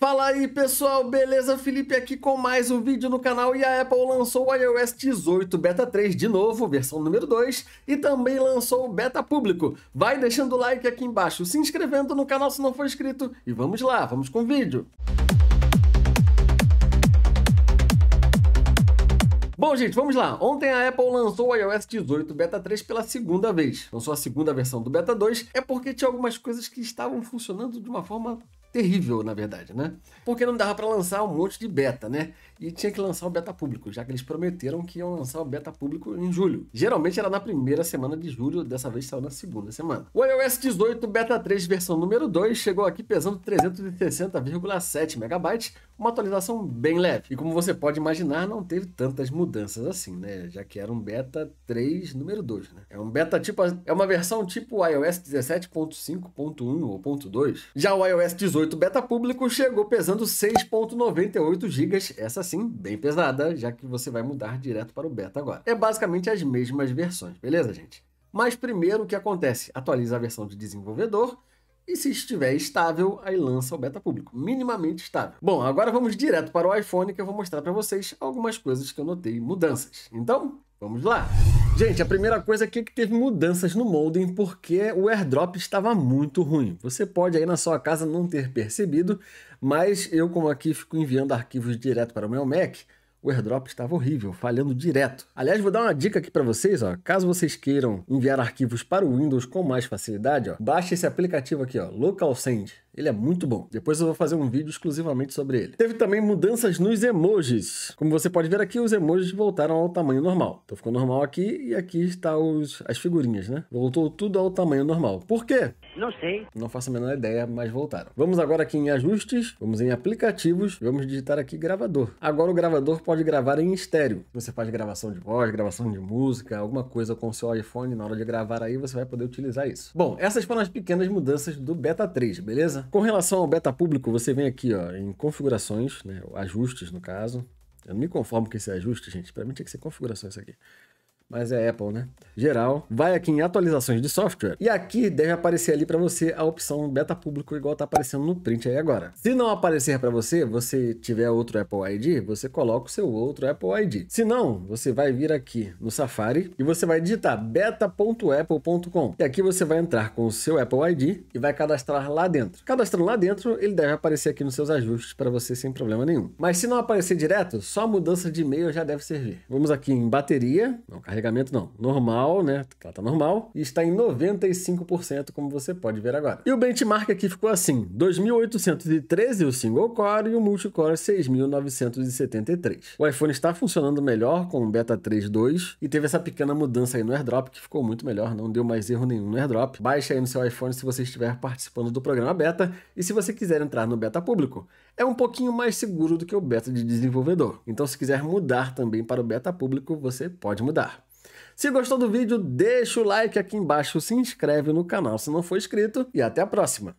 Fala aí pessoal, beleza? Felipe aqui com mais um vídeo no canal e a Apple lançou o iOS 18 Beta 3 de novo, versão número 2, e também lançou o Beta Público. Vai deixando o like aqui embaixo, se inscrevendo no canal se não for inscrito e vamos lá, vamos com o vídeo. Bom, gente, vamos lá. Ontem a Apple lançou o iOS 18 Beta 3 pela segunda vez. Lançou a segunda versão do Beta 2, é porque tinha algumas coisas que estavam funcionando de uma forma terrível, na verdade, né? Porque não dava para lançar um monte de beta, né? E tinha que lançar o beta público, já que eles prometeram que iam lançar o beta público em julho. Geralmente era na primeira semana de julho, dessa vez saiu na segunda semana. O iOS 18 Beta 3 versão número 2 chegou aqui pesando 360,7 MB, uma atualização bem leve. E como você pode imaginar, não teve tantas mudanças assim, né? Já que era um beta 3 número 2, né? É um beta tipo é uma versão tipo iOS 17.5.1 ou .2. Já o iOS 18 beta público chegou pesando 6.98 GB, essa sim, bem pesada, já que você vai mudar direto para o beta agora. É basicamente as mesmas versões, beleza, gente? Mas primeiro o que acontece? Atualiza a versão de desenvolvedor e se estiver estável, aí lança o beta público, minimamente estável. Bom, agora vamos direto para o iPhone que eu vou mostrar para vocês algumas coisas que eu notei mudanças. Então, vamos lá! Gente, a primeira coisa aqui é que teve mudanças no modem porque o airdrop estava muito ruim. Você pode aí na sua casa não ter percebido, mas eu como aqui fico enviando arquivos direto para o meu Mac, o airdrop estava horrível, falhando direto. Aliás, vou dar uma dica aqui para vocês, ó. Caso vocês queiram enviar arquivos para o Windows com mais facilidade, ó, baixe esse aplicativo aqui, ó, Local Send. Ele é muito bom. Depois eu vou fazer um vídeo exclusivamente sobre ele. Teve também mudanças nos emojis. Como você pode ver aqui, os emojis voltaram ao tamanho normal. Então ficou normal aqui e aqui está os, as figurinhas, né? Voltou tudo ao tamanho normal. Por quê? Não sei. Não faço a menor ideia, mas voltaram. Vamos agora aqui em ajustes, vamos em aplicativos, vamos digitar aqui gravador. Agora o gravador pode gravar em estéreo. Você faz gravação de voz, gravação de música, alguma coisa com o seu iPhone, na hora de gravar aí você vai poder utilizar isso. Bom, essas foram as pequenas mudanças do Beta 3, beleza? Com relação ao Beta Público, você vem aqui ó, em configurações, né, ajustes no caso. Eu não me conformo com esse ajuste, gente. Para mim tinha que ser configuração isso aqui mas é Apple, né? Geral, vai aqui em atualizações de software e aqui deve aparecer ali para você a opção beta público igual tá aparecendo no print aí agora. Se não aparecer para você, você tiver outro Apple ID, você coloca o seu outro Apple ID. Se não, você vai vir aqui no Safari e você vai digitar beta.apple.com. E aqui você vai entrar com o seu Apple ID e vai cadastrar lá dentro. Cadastrando lá dentro, ele deve aparecer aqui nos seus ajustes para você sem problema nenhum. Mas se não aparecer direto, só mudança de e-mail já deve servir. Vamos aqui em bateria, não carrega carregamento não, normal, né? Ela tá, tá normal e está em 95%, como você pode ver agora. E o benchmark aqui ficou assim: 2.813 o single core e o multicore 6.973. O iPhone está funcionando melhor com o Beta 3.2 e teve essa pequena mudança aí no AirDrop que ficou muito melhor, não deu mais erro nenhum no AirDrop. Baixa aí no seu iPhone se você estiver participando do programa Beta e se você quiser entrar no Beta público, é um pouquinho mais seguro do que o Beta de desenvolvedor. Então, se quiser mudar também para o Beta público, você pode mudar. Se gostou do vídeo, deixa o like aqui embaixo, se inscreve no canal se não for inscrito e até a próxima.